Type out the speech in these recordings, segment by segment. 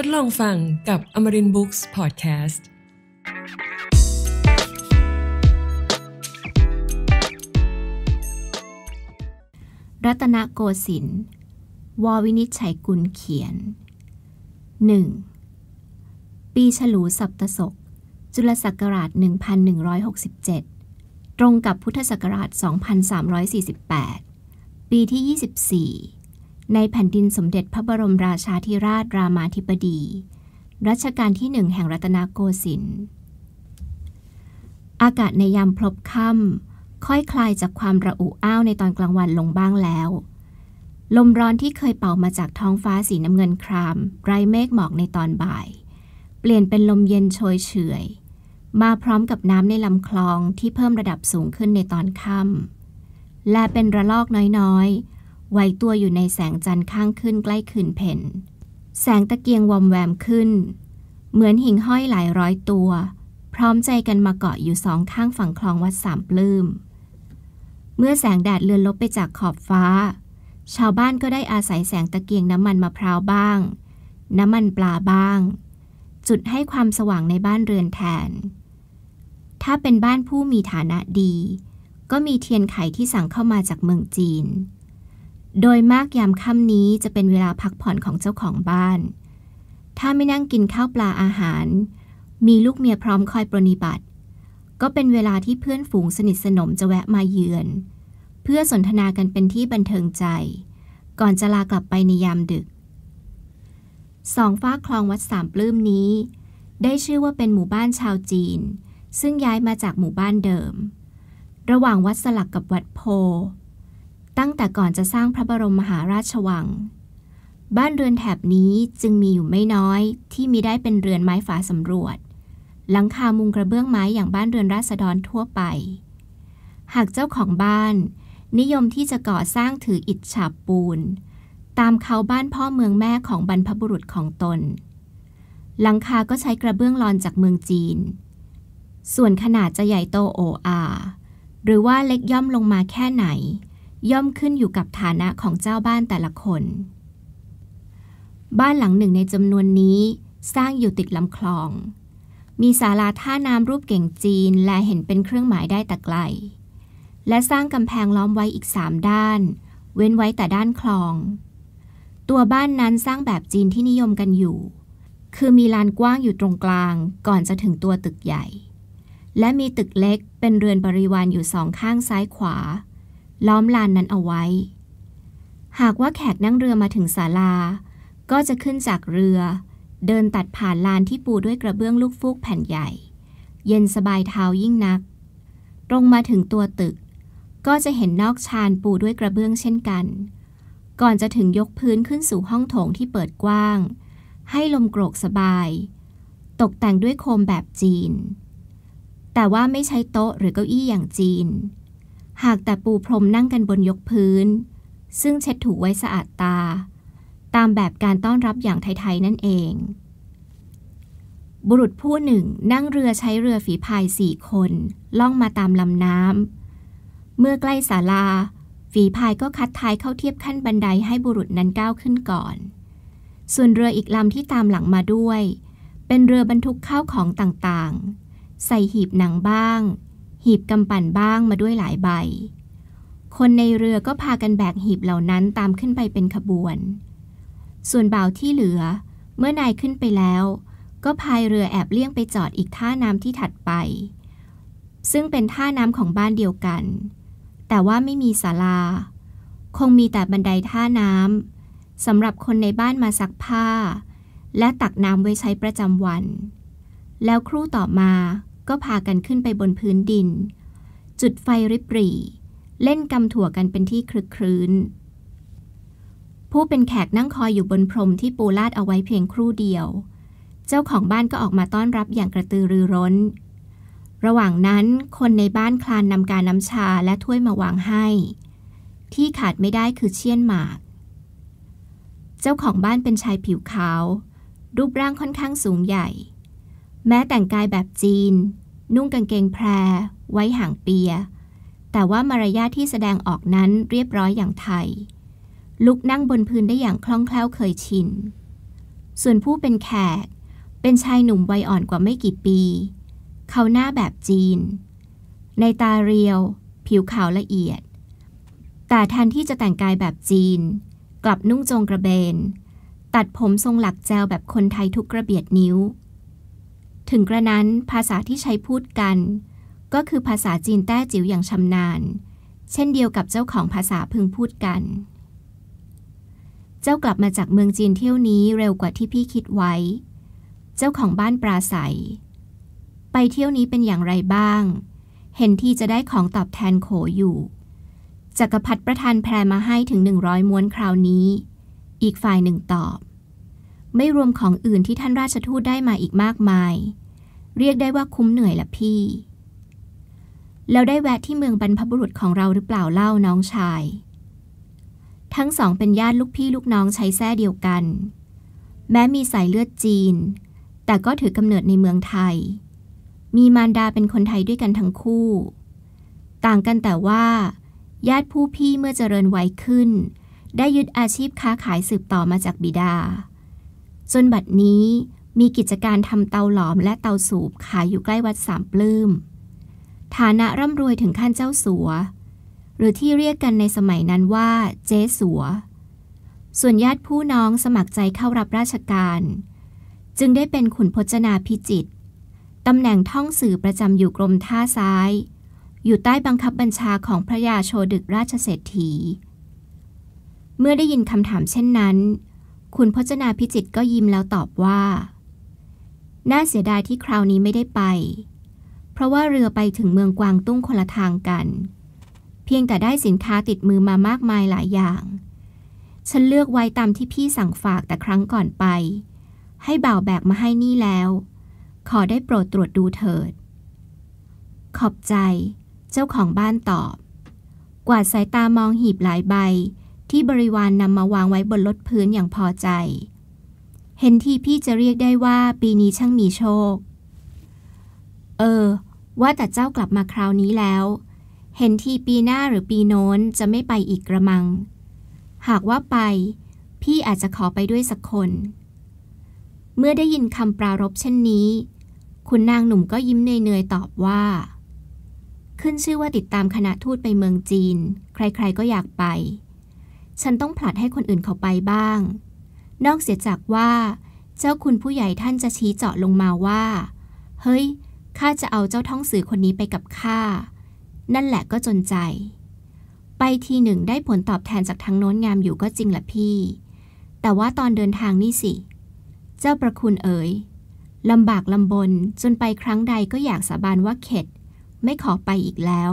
ทดลองฟังกับอมรินบุ๊กส์พอดแคสต์ รัตนโกสินทร์ววินิจฉัยกุลเขียน 1. ปีฉลูสัปศก จุลศักราช 1167 ตรงกับพุทธศักราช 2348 ปีที่ 24ในแผ่นดินสมเด็จพระบรมราชาธิราชรามาธิบดี รัชกาลที่หนึ่งแห่งรัตนโกสินทร์อากาศในยามพลบค่ำค่อย คลายจากความระอุอ้าวในตอนกลางวันลงบ้างแล้ว ลมร้อนที่เคยเป่ามาจากท้องฟ้าสีน้ำเงินครามไร้เมฆหมอกในตอนบ่าย เปลี่ยนเป็นลมเย็นโชยเฉยมาพร้อมกับน้ำในลำคลองที่เพิ่มระดับสูงขึ้นในตอนค่ำและเป็นระลอกน้อยๆไวตัวอยู่ในแสงจันทร์ข้างขึ้นใกล้คืนเพ่น แสงตะเกียงวอมแวมขึ้น เหมือนหิ่งห้อยหลายร้อยตัว พร้อมใจกันมาเกาะอยู่สองข้างฝั่งคลองวัดสามปลืม้ม เมื่อแสงแดดเลือนลบไปจากขอบฟ้า ชาวบ้านก็ได้อาศัยแสงตะเกียงน้ำมันมะพร้าวบ้าง น้ำมันปลาบ้าง จุดให้ความสว่างในบ้านเรือนแทน ถ้าเป็นบ้านผู้มีฐานะดี ก็มีเทียนไขที่สั่งเข้ามาจากเมืองจีนโดยมากยามค่ำนี้จะเป็นเวลาพักผ่อนของเจ้าของบ้าน ถ้าไม่นั่งกินข้าวปลาอาหาร มีลูกเมียพร้อมคอยปรนิบัติ ก็เป็นเวลาที่เพื่อนฝูงสนิทสนมจะแวะมาเยือน เพื่อสนทนากันเป็นที่บันเทิงใจ ก่อนจะลากลับไปในยามดึก สองฟ้าคลองวัดสามปลื้มนี้ ได้ชื่อว่าเป็นหมู่บ้านชาวจีน ซึ่งย้ายมาจากหมู่บ้านเดิม ระหว่างวัดสลักกับวัดโพตั้งแต่ก่อนจะสร้างพระบรมมหาราชวัง บ้านเรือนแถบนี้จึงมีอยู่ไม่น้อยที่มีได้เป็นเรือนไม้ฝาสำรวจ หลังคามุงกระเบื้องไม้อย่างบ้านเรือนราษฎรทั่วไป หากเจ้าของบ้านนิยมที่จะก่อสร้างถืออิฐฉาบปูน ตามเขาบ้านพ่อเมืองแม่ของบรรพบุรุษของตน หลังคาก็ใช้กระเบื้องลอนจากเมืองจีน ส่วนขนาดจะใหญ่โตโออาหรือว่าเล็กย่อมลงมาแค่ไหนย่อมขึ้นอยู่กับฐานะของเจ้าบ้านแต่ละคน บ้านหลังหนึ่งในจำนวนนี้สร้างอยู่ติดลำคลอง มีศาลาท่าน้ำรูปเก่งจีนและเห็นเป็นเครื่องหมายได้แต่ไกล และสร้างกำแพงล้อมไว้อีกสามด้าน เว้นไว้แต่ด้านคลอง ตัวบ้านนั้นสร้างแบบจีนที่นิยมกันอยู่ คือมีลานกว้างอยู่ตรงกลางก่อนจะถึงตัวตึกใหญ่ และมีตึกเล็กเป็นเรือนบริวารอยู่สองข้างซ้ายขวาล้อมลานนั้นเอาไว้ หากว่าแขกนั่งเรือมาถึงศาลา ก็จะขึ้นจากเรือ เดินตัดผ่านลานที่ปูด้วยกระเบื้องลูกฟูกแผ่นใหญ่ เย็นสบายเท้ายิ่งนัก ตรงมาถึงตัวตึก ก็จะเห็นนอกชานปูด้วยกระเบื้องเช่นกัน ก่อนจะถึงยกพื้นขึ้นสู่ห้องโถงที่เปิดกว้าง ให้ลมโกรกสบาย ตกแต่งด้วยโคมแบบจีน แต่ว่าไม่ใช้โต๊ะหรือเก้าอี้อย่างจีนหากแต่ปูพรมนั่งกันบนยกพื้น ซึ่งเช็ดถูไว้สะอาดตา ตามแบบการต้อนรับอย่างไทยๆนั่นเอง บุรุษผู้หนึ่งนั่งเรือใช้เรือฝีพายสี่คนล่องมาตามลำน้ำเมื่อใกล้ศาลา ฝีพายก็คัดท้ายเข้าเทียบขั้นบันไดให้บุรุษนั้นก้าวขึ้นก่อน ส่วนเรืออีกลำที่ตามหลังมาด้วย เป็นเรือบรรทุกข้าวของต่างๆ ใส่หีบหนังบ้างหีบกำปั่นบ้างมาด้วยหลายใบ คนในเรือก็พากันแบกหีบเหล่านั้นตามขึ้นไปเป็นขบวน ส่วนบ่าวที่เหลือ เมื่อนายขึ้นไปแล้ว ก็พายเรือแอบเลี่ยงไปจอดอีกท่าน้ำที่ถัดไป ซึ่งเป็นท่าน้ำของบ้านเดียวกัน แต่ว่าไม่มีศาลา คงมีแต่บันไดท่าน้ำสำหรับคนในบ้านมาซักผ้า และตักน้ำไว้ใช้ประจำวัน แล้วครู่ต่อมาก็พากันขึ้นไปบนพื้นดิน จุดไฟริบหรี่ เล่นกำถั่วกันเป็นที่คลึกครื้นผู้เป็นแขกนั่งคอยอยู่บนพรมที่ปูลาดเอาไว้เพียงครู่เดียว เจ้าของบ้านก็ออกมาต้อนรับอย่างกระตือรือร้น ระหว่างนั้นคนในบ้านคลานนำการน้ำชาและถ้วยมาวางให้ ที่ขาดไม่ได้คือเชี่ยนหมาก เจ้าของบ้านเป็นชายผิวขาว รูปร่างค่อนข้างสูงใหญ่แม้แต่งกายแบบจีน นุ่งกางเกงแพร ไว้ห่างเปีย แต่ว่ามารยาทที่แสดงออกนั้นเรียบร้อยอย่างไทยลุกนั่งบนพื้นได้อย่างคล่องแคล่วเคยชิน ส่วนผู้เป็นแขกเป็นชายหนุ่มวัยอ่อนกว่าไม่กี่ปีเขาหน้าแบบจีน ในตาเรียว ผิวขาวละเอียด แต่แทนที่จะแต่งกายแบบจีนกลับนุ่งจงกระเบน ตัดผมทรงหลักแจวแบบคนไทยทุกกระเบียดนิ้วถึงกระนั้นภาษาที่ใช้พูดกัน ก็คือภาษาจีนแต้จิ๋วอย่างชำนาญ เช่นเดียวกับเจ้าของภาษาพึงพูดกัน เจ้ากลับมาจากเมืองจีนเที่ยวนี้เร็วกว่าที่พี่คิดไว้ เจ้าของบ้านปราศัยไปเที่ยวนี้เป็นอย่างไรบ้าง เห็นที่จะได้ของตอบแทนโขอยู่จักรพรรดิประทานแพรมาให้ถึงหนึ่งร้อยม้วนคราวนี้ อีกฝ่ายหนึ่งตอบไม่รวมของอื่นที่ท่านราชทูตได้มาอีกมากมาย เรียกได้ว่าคุ้มเหนื่อยละพี่แล้วได้แวะที่เมืองบรรพบุรุษของเราหรือเปล่าเล่าน้องชาย ทั้งสองเป็นญาติลูกพี่ลูกน้องใช้แส้เดียวกัน แม้มีสายเลือดจีน แต่ก็ถือกำเนิดในเมืองไทย มีมารดาเป็นคนไทยด้วยกันทั้งคู่ ต่างกันแต่ว่า ญาติผู้พี่เมื่อเจริญวัยขึ้น ได้ยึดอาชีพค้าขายสืบต่อมาจากบิดาจนบัดนี้มีกิจการทำเตาหลอมและเตาสูบขายอยู่ใกล้วัดสามปลื้มฐานะร่ำรวยถึงขั้นเจ้าสัว หรือที่เรียกกันในสมัยนั้นว่าเจ๊สัว ส่วนญาติผู้น้องสมัครใจเข้ารับราชการ จึงได้เป็นขุนพจนาพิจิตตำแหน่งท่องสื่อประจำอยู่กรมท่าซ้าย อยู่ใต้บังคับบัญชาของพระยาโชดึกราชเศรษฐีเมื่อได้ยินคำถามเช่นนั้นคุณพจนาพิจิตก็ยิ้มแล้วตอบว่า น่าเสียดายที่คราวนี้ไม่ได้ไป เพราะว่าเรือไปถึงเมืองกวางตุ้งคนละทางกัน เพียงแต่ได้สินค้าติดมือมามากมายหลายอย่าง ฉันเลือกไว้ตามที่พี่สั่งฝากแต่ครั้งก่อนไป ให้บ่าวแบกมาให้นี่แล้ว ขอได้โปรดตรวจดูเถิด ขอบใจ เจ้าของบ้านตอบ กวาดสายตามองหีบหลายใบที่บริวารนนำมาวางไว้บนรถพื้นอย่างพอใจ เห็นทีพี่จะเรียกได้ว่าปีนี้ช่างมีโชค เออ ว่าแต่เจ้ากลับมาคราวนี้แล้ว เห็นทีปีหน้าหรือปีโน้นจะไม่ไปอีกกระมัง หากว่าไป พี่อาจจะขอไปด้วยสักคน เมื่อได้ยินคำปรารบเช่นนี้ คุณนางหนุ่มก็ยิ้มเนยๆตอบว่า ขึ้นชื่อว่าติดตามคณะทูตไปเมืองจีน ใคร ๆ ก็อยากไปฉันต้องผลัดให้คนอื่นเขาไปบ้าง นอกเสียจากว่า เจ้าคุณผู้ใหญ่ท่านจะชี้เจาะลงมาว่า เฮ้ย ข้าจะเอาเจ้าท้องสื่อคนนี้ไปกับข้า นั่นแหละก็จนใจ ไปทีหนึ่งได้ผลตอบแทนจากทางโน้นงามอยู่ก็จริงละพี่ แต่ว่าตอนเดินทางนี่สิ เจ้าประคุณเอ๋ยลำบากลำบนจนไปครั้งใดก็อยากสาบานว่าเข็ดไม่ขอไปอีกแล้ว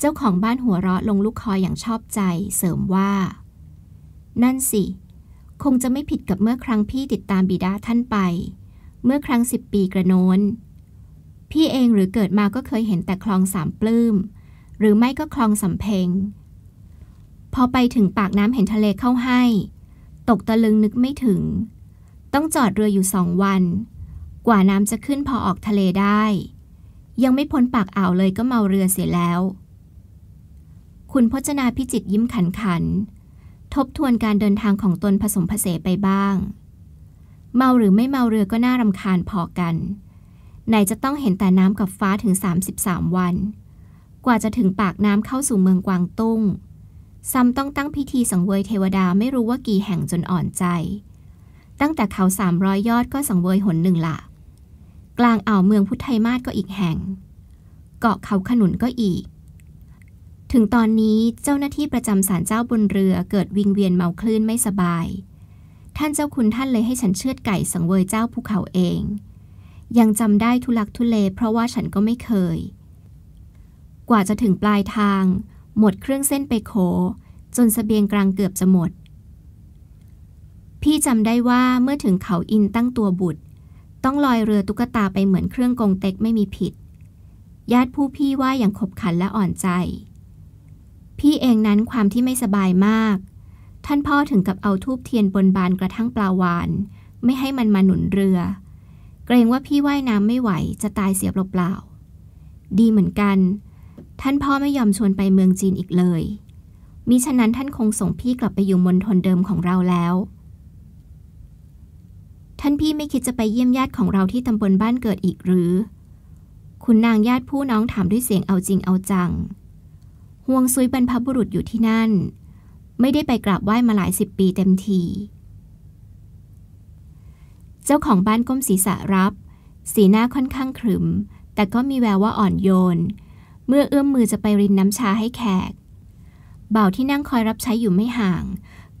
เจ้าของบ้านหัวเราะลงลูกคออย่างชอบใจ เสริมว่า นั่นสิ คงจะไม่ผิดกับเมื่อครั้งพี่ติดตามบิดาท่านไป เมื่อครั้งสิบปีกระโน้น พี่เองหรือเกิดมาก็เคยเห็นแต่คลองสามปลืม้ม หรือไม่ก็คลองสำเพงพอไปถึงปากน้ำเห็นทะเลเข้าให้ ตกตะลึงนึกไม่ถึง ต้องจอดเรืออยู่สองวัน กว่าน้ำจะขึ้นพอออกทะเลได้ ยังไม่พ้นปากอ่าวเลยก็เมาเรือเสียแล้วคุณพจนาพิจิตยิ้มขันขัน ทบทวนการเดินทางของตนผสมผสานไปบ้าง เมาหรือไม่เมาเรือก็น่ารำคาญพอกัน ไหนจะต้องเห็นแต่น้ำกับฟ้าถึง 33 วัน กว่าจะถึงปากน้ำเข้าสู่เมืองกวางตุ้งซ้ำต้องตั้งพิธีสังเวยเทวดาไม่รู้ว่ากี่แห่งจนอ่อนใจ ตั้งแต่เขาสามร้อยยอดก็สังเวยหนหนึ่งละกลางอ่าวเมืองพุทธไทมาศก็อีกแห่ง เกาะเขาขนุนก็อีกถึงตอนนี้เจ้าหน้าที่ประจำศาลเจ้าบนเรือเกิดวิงเวียนเมาคลื่นไม่สบาย ท่านเจ้าคุณท่านเลยให้ฉันเชือดไก่สังเวยเจ้าภูเขาเอง ยังจำได้ทุลักทุเล เพราะว่าฉันก็ไม่เคย กว่าจะถึงปลายทาง หมดเครื่องเส้นไปโขจนสเสบียงกลางเกือบจะหมด พี่จำได้ว่าเมื่อถึงเขาอินตั้งตัวบุตร ต้องลอยเรือตุ๊กตาไปเหมือนเครื่องกงเต็กไม่มีผิด ญาติผู้พี่ว่าอย่างขบขันและอ่อนใจพี่เองนั้นความที่ไม่สบายมาก ท่านพ่อถึงกับเอาทูบเทียนบนบานกระทั่งปลาวาน ไม่ให้มันมาหนุนเรือ เกรงว่าพี่ว่ายน้ำไม่ไหวจะตายเสียเปล่าๆ ดีเหมือนกัน ท่านพ่อไม่ยอมชวนไปเมืองจีนอีกเลย มิฉะนั้นท่านคงส่งพี่กลับไปอยู่มณฑลเดิมของเราแล้ว ท่านพี่ไม่คิดจะไปเยี่ยมญาติของเราที่ตำบลบ้านเกิดอีกหรือ คุณนางญาติผู้น้องถามด้วยเสียงเอาจริงเอาจังห่วงซุยบรรพบุรุษอยู่ที่นั่น ไม่ได้ไปกราบไหว้มาหลายสิบปีเต็มที เจ้าของบ้านก้มศีรษะรับ สีหน้าค่อนข้างขรึม แต่ก็มีแววว่าอ่อนโยน เมื่อเอื้อมมือจะไปรินน้ำชาให้แขก เบ่าที่นั่งคอยรับใช้อยู่ไม่ห่าง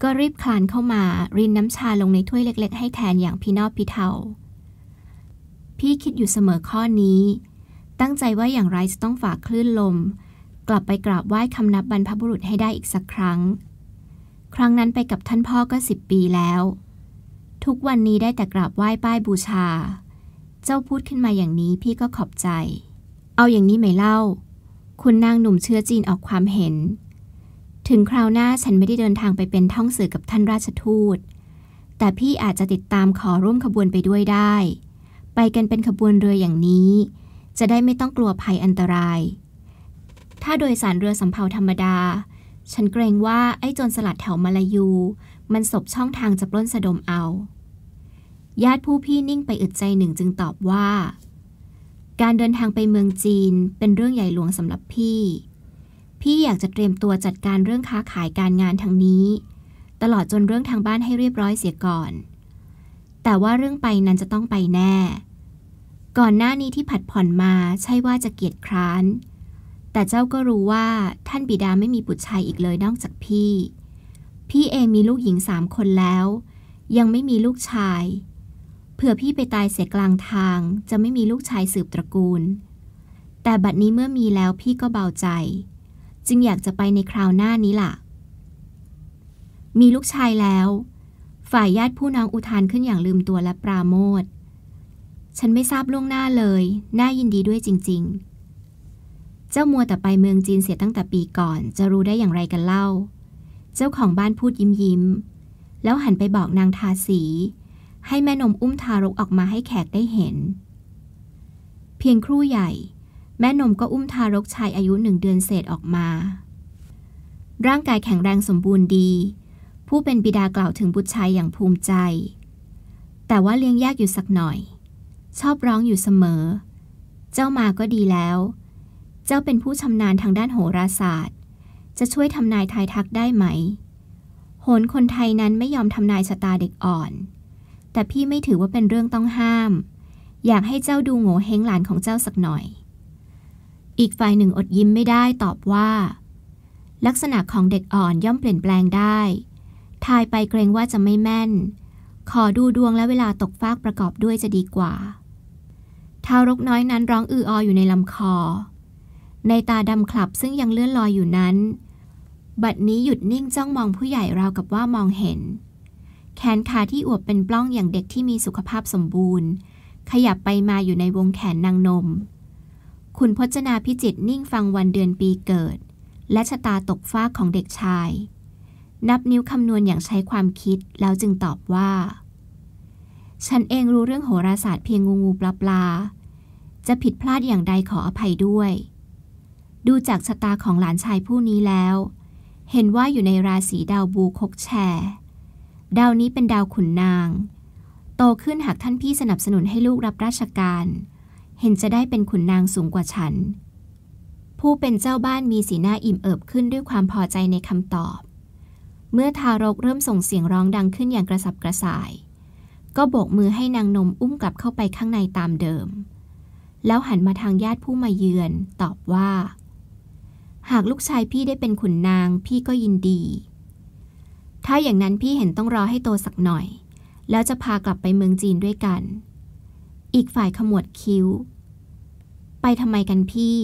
ก็รีบคลานเข้ามารินน้ำชาลงในถ้วยเล็ก ๆ ให้แทนอย่างพี่นอบพี่เทา พี่คิดอยู่เสมอข้อนี้ ตั้งใจว่าอย่างไรจะต้องฝากคลื่นลมกลับไปกราบไหว้คำนับบรรพบุรุษให้ได้อีกสักครั้ง ครั้งนั้นไปกับท่านพ่อก็สิบปีแล้ว ทุกวันนี้ได้แต่กราบไหว้ ป้ายบูชา เจ้าพูดขึ้นมาอย่างนี้พี่ก็ขอบใจ เอาอย่างนี้ไหมเล่า คุณนางหนุ่มเชื้อจีนออกความเห็น ถึงคราวหน้าฉันไม่ได้เดินทางไปเป็นท่องสื่อกับท่านราชทูต แต่พี่อาจจะติดตามขอร่วมขบวนไปด้วยได้ ไปกันเป็นขบวนเรืออย่างนี้ จะได้ไม่ต้องกลัวภัยอันตรายถ้าโดยสารเรือสำเภาธรรมดา ฉันเกรงว่าไอ้โจรสลัดแถวมาลายู มันสบช่องทางจะปล้นสะดมเอา ญาติผู้พี่นิ่งไปอึดใจหนึ่งจึงตอบว่า การเดินทางไปเมืองจีนเป็นเรื่องใหญ่หลวงสำหรับพี่ พี่อยากจะเตรียมตัวจัดการเรื่องค้าขายการงานทางนี้ ตลอดจนเรื่องทางบ้านให้เรียบร้อยเสียก่อน แต่ว่าเรื่องไปนั้นจะต้องไปแน่ ก่อนหน้านี้ที่ผัดผ่อนมาใช่ว่าจะเกียจคร้านแต่เจ้าก็รู้ว่าท่านบิดาไม่มีบุตรชายอีกเลยนอกจากพี่ พี่เองมีลูกหญิงสามคนแล้ว ยังไม่มีลูกชายเผื่อพี่ไปตายเสียกลางทาง จะไม่มีลูกชายสืบตระกูล แต่บัดนี้เมื่อมีแล้วพี่ก็เบาใจ จึงอยากจะไปในคราวหน้านี้ละ่ะ มีลูกชายแล้ว ฝ่ายญาติผู้น้องอุทานขึ้นอย่างลืมตัวและปราโมทฉันไม่ทราบล่วงหน้าเลย น่ายินดีด้วยจริง ๆจ้ามัวแต่ไปเมืองจีนเสียตั้งแต่ปีก่อน จะรู้ได้อย่างไรกันเล่า เจ้าของบ้านพูดยิ้มยิ้ม แล้วหันไปบอกนางทาสี ให้แม่นมอุ้มทารกออกมาให้แขกได้เห็น เพียงครู่ใหญ่ แม่นมก็อุ้มทารกชายอายุหนึ่งเดือนเศษออกมา ร่างกายแข็งแรงสมบูรณ์ดี ผู้เป็นบิดากล่าวถึงบุตรชายอย่างภูมิใจ แต่ว่าเลี้ยงยากอยู่สักหน่อย ชอบร้องอยู่เสมอ เจ้ามาก็ดีแล้วเจ้าเป็นผู้ชำนาญทางด้านโหราศาสตร์ จะช่วยทำนายทายทักได้ไหม โหนคนไทยนั้นไม่ยอมทำนายชะตาเด็กอ่อน แต่พี่ไม่ถือว่าเป็นเรื่องต้องห้าม อยากให้เจ้าดูโง่เฮงหลานของเจ้าสักหน่อย อีกฝ่ายหนึ่งอดยิ้มไม่ได้ตอบว่า ลักษณะของเด็กอ่อนย่อมเปลี่ยนแปลงได้ ทายไปเกรงว่าจะไม่แม่น ขอดูดวงและเวลาตกฟากประกอบด้วยจะดีกว่าทารกน้อยนั้นร้องอือออยู่ในลำคอในตาดำคลับซึ่งยังเลื่อนลอยอยู่นั้น บัดนี้หยุดนิ่งจ้องมองผู้ใหญ่ราวกับว่ามองเห็น แขนขาที่อวบเป็นปล้องอย่างเด็กที่มีสุขภาพสมบูรณ์ ขยับไปมาอยู่ในวงแขนนางนม คุณพจนาพิจิตนิ่งฟังวันเดือนปีเกิด และชะตาตกฟ้าของเด็กชาย นับนิ้วคำนวณอย่างใช้ความคิดแล้วจึงตอบว่า ฉันเองรู้เรื่องโหราศาสตร์เพียงงูงูปลาปลาจะผิดพลาดอย่างใดขออภัยด้วยดูจากชะตาของหลานชายผู้นี้แล้ว เห็นว่าอยู่ในราศีดาวบูคกแชร์ดาวนี้เป็นดาวขุนนาง โตขึ้นหากท่านพี่สนับสนุนให้ลูกรับราชการ เห็นจะได้เป็นขุนนางสูงกว่าฉัน ผู้เป็นเจ้าบ้านมีสีหน้าอิ่มเอิบขึ้นด้วยความพอใจในคำตอบ เมื่อทารกเริ่มส่งเสียงร้องดังขึ้นอย่างกระสับกระส่าย ก็โบกมือให้นางนมอุ้มกลับเข้าไปข้างในตามเดิม แล้วหันมาทางญาติผู้มาเยือน ตอบว่าหากลูกชายพี่ได้เป็นขุนนางพี่ก็ยินดี ถ้าอย่างนั้นพี่เห็นต้องรอให้โตสักหน่อยแล้วจะพากลับไปเมืองจีนด้วยกัน อีกฝ่ายขมวดคิ้ว ไปทำไมกันพี่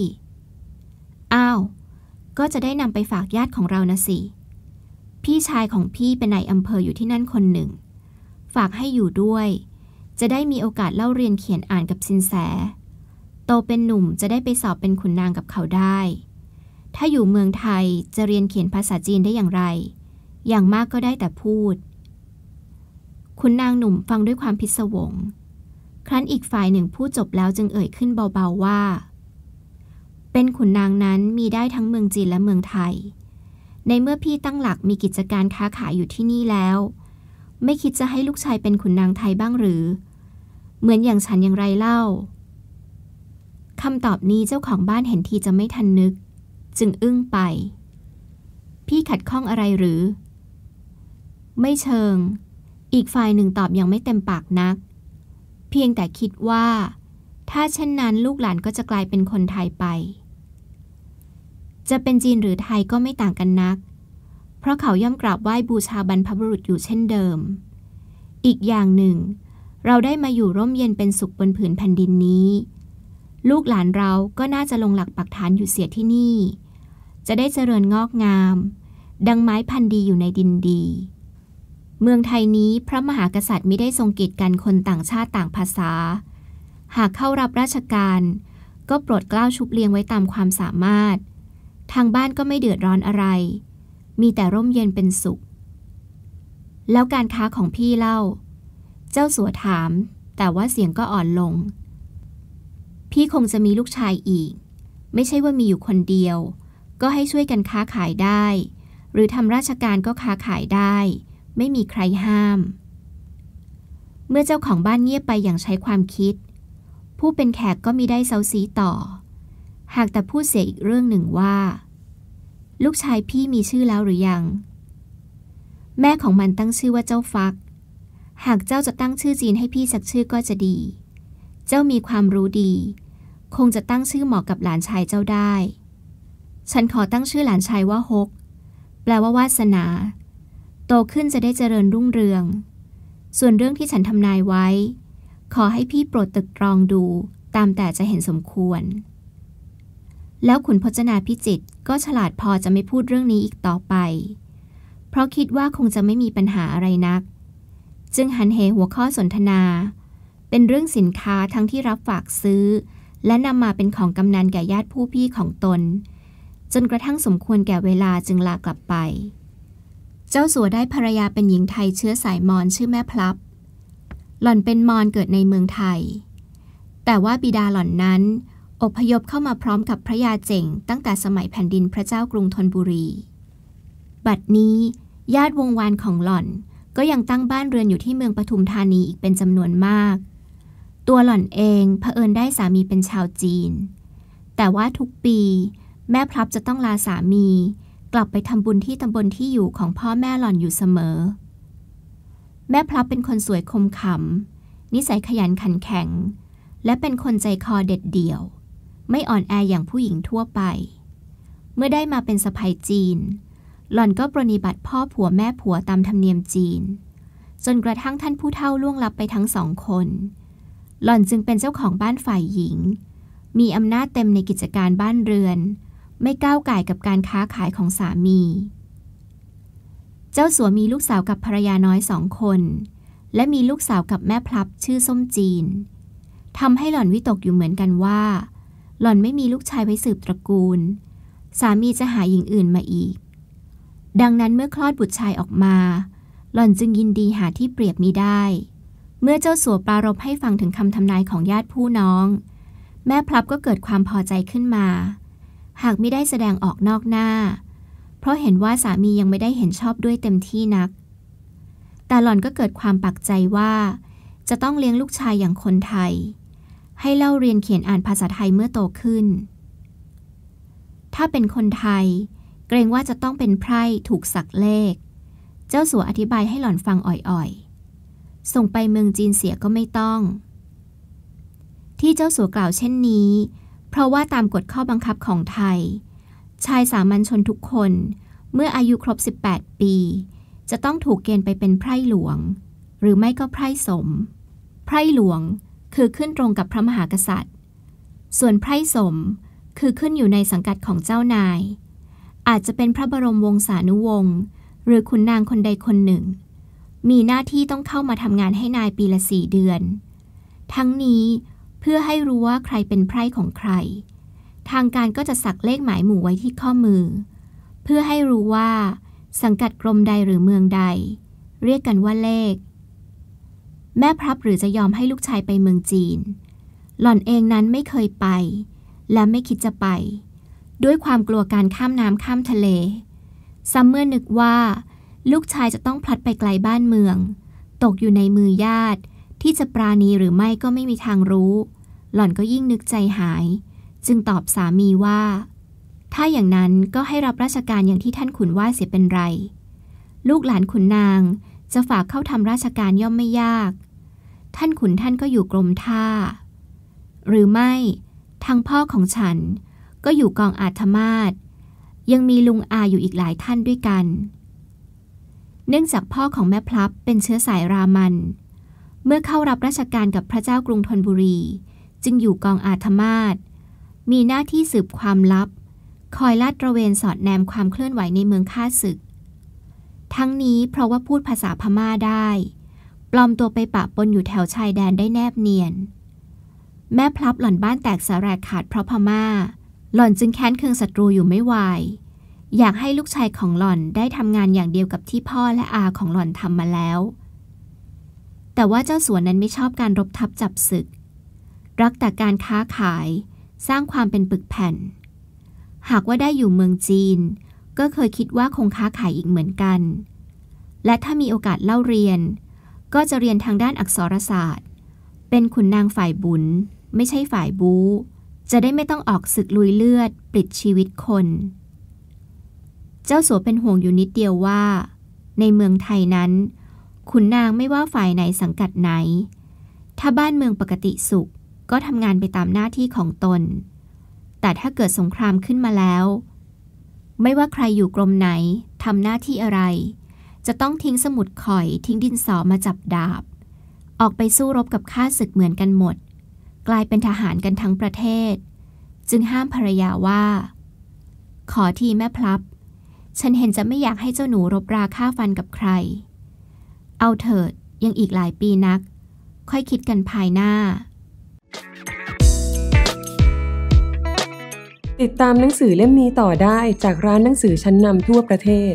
อ้าว ก็จะได้นำไปฝากญาติของเรานะสิ พี่ชายของพี่เป็นนายอำเภออยู่ที่นั่นคนหนึ่ง ฝากให้อยู่ด้วย จะได้มีโอกาสเล่าเรียนเขียนอ่านกับสินแส โตเป็นหนุ่มจะได้ไปสอบเป็นขุนนางกับเขาได้ถ้าอยู่เมืองไทยจะเรียนเขียนภาษาจีนได้อย่างไร อย่างมากก็ได้แต่พูด คุณนางหนุ่มฟังด้วยความพิศวง ครั้นอีกฝ่ายหนึ่งพูดจบแล้วจึงเอ่ยขึ้นเบาๆว่า เป็นขุนนางนั้นมีได้ทั้งเมืองจีนและเมืองไทย ในเมื่อพี่ตั้งหลักมีกิจการค้าขายอยู่ที่นี่แล้ว ไม่คิดจะให้ลูกชายเป็นขุนนางไทยบ้างหรือ เหมือนอย่างฉันอย่างไรเล่าคำตอบนี้เจ้าของบ้านเห็นทีจะไม่ทันนึกจึงอึ้งไป พี่ขัดข้องอะไรหรือ ไม่เชิง อีกฝ่ายหนึ่งตอบยังไม่เต็มปากนัก เพียงแต่คิดว่า ถ้าเช่นนั้นลูกหลานก็จะกลายเป็นคนไทยไป จะเป็นจีนหรือไทยก็ไม่ต่างกันนัก เพราะเขาย่อมกราบไหว้บูชาบรรพบุรุษอยู่เช่นเดิม อีกอย่างหนึ่ง เราได้มาอยู่ร่มเย็นเป็นสุขบนผืนแผ่นดินนี้ ลูกหลานเราก็น่าจะลงหลักปักฐานอยู่เสียที่นี่จะได้เจริญงอกงาม ดังไม้พันธุ์ดีอยู่ในดินดี เมืองไทยนี้พระมหากษัตริย์มิได้ทรงกีดกันคนต่างชาติต่างภาษา หากเข้ารับราชการก็โปรดเกล้าชุบเลี้ยงไว้ตามความสามารถ ทางบ้านก็ไม่เดือดร้อนอะไร มีแต่ร่มเย็นเป็นสุข แล้วการค้าของพี่เล่า เจ้าสัวถาม แต่ว่าเสียงก็อ่อนลง พี่คงจะมีลูกชายอีก ไม่ใช่ว่ามีอยู่คนเดียวก็ให้ช่วยกันค้าขายได้ หรือทำราชการก็ค้าขายได้ ไม่มีใครห้าม เมื่อเจ้าของบ้านเงียบไปอย่างใช้ความคิด ผู้เป็นแขกก็มีได้เซาซีต่อ หากแต่พูดเสียอีกเรื่องหนึ่งว่า ลูกชายพี่มีชื่อแล้วหรือยัง แม่ของมันตั้งชื่อว่าเจ้าฟัก หากเจ้าจะตั้งชื่อจีนให้พี่สักชื่อก็จะดี เจ้ามีความรู้ดี คงจะตั้งชื่อเหมาะกับหลานชายเจ้าได้ฉันขอตั้งชื่อหลานชายว่าฮก แปลว่าวาสนา โตขึ้นจะได้เจริญรุ่งเรือง ส่วนเรื่องที่ฉันทำนายไว้ ขอให้พี่โปรดตึกตรองดู ตามแต่จะเห็นสมควร แล้วขุนพจนาพิจิต ก็ฉลาดพอจะไม่พูดเรื่องนี้อีกต่อไป เพราะคิดว่าคงจะไม่มีปัญหาอะไรนัก จึงหันเหหัวข้อสนทนา เป็นเรื่องสินค้าทั้งที่รับฝากซื้อ และนำมาเป็นของกำนันแก่ญาติผู้พี่ของตนจนกระทั่งสมควรแก่เวลาจึงลากลับไป เจ้าสัวได้ภรรยาเป็นหญิงไทยเชื้อสายมอญชื่อแม่พลับ หล่อนเป็นมอญเกิดในเมืองไทย แต่ว่าบิดาหล่อนนั้น อพยพเข้ามาพร้อมกับพระยาเจ๋งตั้งแต่สมัยแผ่นดินพระเจ้ากรุงธนบุรี บัดนี้ ญาติวงวานของหล่อนก็ยังตั้งบ้านเรือนอยู่ที่เมืองปทุมธานีอีกเป็นจำนวนมาก ตัวหล่อนเองเผอิญได้สามีเป็นชาวจีน แต่ว่าทุกปีแม่พลับจะต้องลาสามี กลับไปทำบุญที่ตำบลที่อยู่ของพ่อแม่หล่อนอยู่เสมอ แม่พลับเป็นคนสวยคมขำนิสัยขยันขันแข็ง และเป็นคนใจคอเด็ดเดี่ยว ไม่อ่อนแออย่างผู้หญิงทั่วไป เมื่อได้มาเป็นสะพายจีน หล่อนก็ปรนิบัติพ่อผัวแม่ผัวตามธรรมเนียมจีน จนกระทั่งท่านผู้เฒ่าล่วงลับไปทั้งสองคน หล่อนจึงเป็นเจ้าของบ้านฝ่ายหญิง มีอำนาจเต็มในกิจการบ้านเรือนไม่ก้าวไก่กับการค้าขายของสามี เจ้าสัวมีลูกสาวกับภรรยาน้อยสองคน และมีลูกสาวกับแม่พลับชื่อส้มจีน ทำให้หล่อนวิตกอยู่เหมือนกันว่า หล่อนไม่มีลูกชายไว้สืบตระกูล สามีจะหาหญิงอื่นมาอีก ดังนั้นเมื่อคลอดบุตรชายออกมา หล่อนจึงยินดีหาที่เปรียบมีได้ เมื่อเจ้าสัวปรารบให้ฟังถึงคำทำนายของญาติผู้น้อง แม่พลับก็เกิดความพอใจขึ้นมาหากไม่ได้แสดงออกนอกหน้า เพราะเห็นว่าสามียังไม่ได้เห็นชอบด้วยเต็มที่นัก แต่หล่อนก็เกิดความปักใจว่า จะต้องเลี้ยงลูกชายอย่างคนไทย ให้เล่าเรียนเขียนอ่านภาษาไทยเมื่อโตขึ้น ถ้าเป็นคนไทย เกรงว่าจะต้องเป็นไพร่ถูกสักเลข เจ้าสัวอธิบายให้หล่อนฟังอ่อยๆ ส่งไปเมืองจีนเสียก็ไม่ต้อง ที่เจ้าสัวกล่าวเช่นนี้เพราะว่าตามกฎข้อบังคับของไทย ชายสามัญชนทุกคน เมื่ออายุครบ18ปี จะต้องถูกเกณฑ์ไปเป็นไพร่หลวง หรือไม่ก็ไพร่สม ไพร่หลวงคือขึ้นตรงกับพระมหากษัตริย์ ส่วนไพร่สมคือขึ้นอยู่ในสังกัดของเจ้านาย อาจจะเป็นพระบรมวงศานุวงศ์ หรือคุณนางคนใดคนหนึ่ง มีหน้าที่ต้องเข้ามาทำงานให้นายปีละสี่เดือน ทั้งนี้เพื่อให้รู้ว่าใครเป็นไพร่ของใคร ทางการก็จะสักเลขหมายหมู่ไว้ที่ข้อมือ เพื่อให้รู้ว่า สังกัดกรมใดหรือเมืองใด เรียกกันว่าเลข แม่พรับหรือจะยอมให้ลูกชายไปเมืองจีน หล่อนเองนั้นไม่เคยไป และไม่คิดจะไป ด้วยความกลัวการข้ามน้ำข้ามทะเลซ้ำเมื่อนึกว่า ลูกชายจะต้องพลัดไปไกลบ้านเมือง ตกอยู่ในมือญาติที่จะปราณีหรือไม่ก็ไม่มีทางรู้ หล่อนก็ยิ่งนึกใจหาย จึงตอบสามีว่า ถ้าอย่างนั้นก็ให้รับราชการอย่างที่ท่านขุนว่าเสียเป็นไร ลูกหลานขุนนางจะฝากเข้าทำราชการย่อมไม่ยาก ท่านขุนท่านก็อยู่กรมท่า หรือไม่ ทางพ่อของฉันก็อยู่กองอาธมาศยังมีลุงอาอยู่อีกหลายท่านด้วยกัน เนื่องจากพ่อของแม่พลับเป็นเชื้อสายรามันเมื่อเข้ารับราชการกับพระเจ้ากรุงธนบุรี จึงอยู่กองอาธมาศมีหน้าที่สืบความลับ คอยลาดตระเวนสอดแนมความเคลื่อนไหวในเมืองข้าศึก ทั้งนี้เพราะว่าพูดภาษาพม่าได้ ปลอมตัวไปปะปนอยู่แถวชายแดนได้แนบเนียน แม่พลับหล่อนบ้านแตกสาแรกขาดเพราะพมา่า หล่อนจึงแค้นเคืองศัตรูอยู่ไม่ไหวอยากให้ลูกชายของหล่อนได้ทำงานอย่างเดียวกับที่พ่อและอาของหล่อนทำมาแล้วแต่ว่าเจ้าสวนนั้นไม่ชอบการรบทับจับศึก รักแต่การค้าขายสร้างความเป็นปึกแผ่น หากว่าได้อยู่เมืองจีน ก็เคยคิดว่าคงค้าขายอีกเหมือนกัน และถ้ามีโอกาสเล่าเรียน ก็จะเรียนทางด้านอักษรศาสตร์ เป็นขุนนางฝ่ายบุญ ไม่ใช่ฝ่ายบูจะได้ไม่ต้องออกศึกลุยเลือดปลิดชีวิตคน เจ้าสัวเป็นห่วงอยู่นิดเดียวว่า ในเมืองไทยนั้นขุนนางไม่ว่าฝ่ายไหนสังกัดไหน ถ้าบ้านเมืองปกติสุข ก็ทำงานไปตามหน้าที่ของตน แต่ถ้าเกิดสงครามขึ้นมาแล้ว ไม่ว่าใครอยู่กรมไหนทำหน้าที่อะไร จะต้องทิ้งสมุดข่อยทิ้งดินสอมาจับดาบ ออกไปสู้รบกับข้าศึกเหมือนกันหมด กลายเป็นทหารกันทั้งประเทศ จึงห้ามภรรยาว่า ขอทีแม่พลับ ฉันเห็นจะไม่อยากให้เจ้าหนูรบราฆ่าฟันกับใครเอาเถิดยังอีกหลายปีนัก ค่อยคิดกันภายหน้า ติดตามหนังสือเล่มนี้ต่อได้จากร้านหนังสือชั้นนำทั่วประเทศ